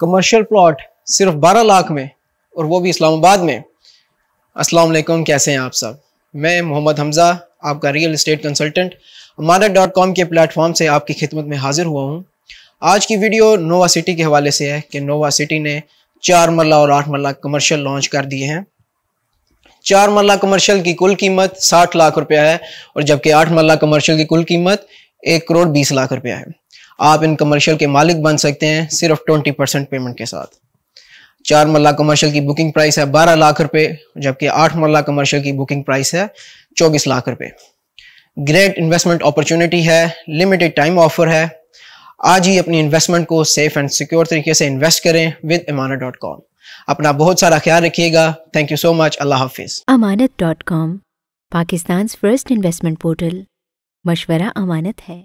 commercial plot सिर्फ 12 लाख में और वो भी इस्लामाबाद में अस्सलाम वालेकुम कैसे हैं आप सब मैं मोहम्मद हमज़ा आपका real estate consultant Amanat dot com के प्लेटफॉर्म से आपकी खिदमत में हाजिर हुआ हूँ आज की वीडियो नोवा सिटी के हवाले से है कि नोवा सिटी ने चार मल्ला और आठ मल्ला कमर्शियल लॉन्च कर दिए हैं चार मल्ला कमर्शियल की कुल कीमत साठ लाख रुपया है और जबकि आठ मल्ला कमर्शियल की कुल कीमत एक करोड़ बीस लाख रुपया है आप इन कमर्शियल के मालिक बन सकते हैं सिर्फ ट्वेंटी परसेंट पेमेंट के साथ चार मरला कमर्शियल की बुकिंग प्राइस है बारह लाख रुपए जबकि आठ मरला कमर्शियल की बुकिंग प्राइस है चौबीस लाख रुपए ग्रेट इन्वेस्टमेंट अपॉर्चुनिटी है लिमिटेड टाइम ऑफर है आज ही अपनी इन्वेस्टमेंट को सेफ एंड सिक्योर तरीके से इन्वेस्ट करें विद इमाना डॉट कॉम अपना बहुत सारा ख्याल रखिएगा थैंक यू सो मच अल्लाह हाफिज Amanat dot com Pakistan first investment portal मशवरा अमानत है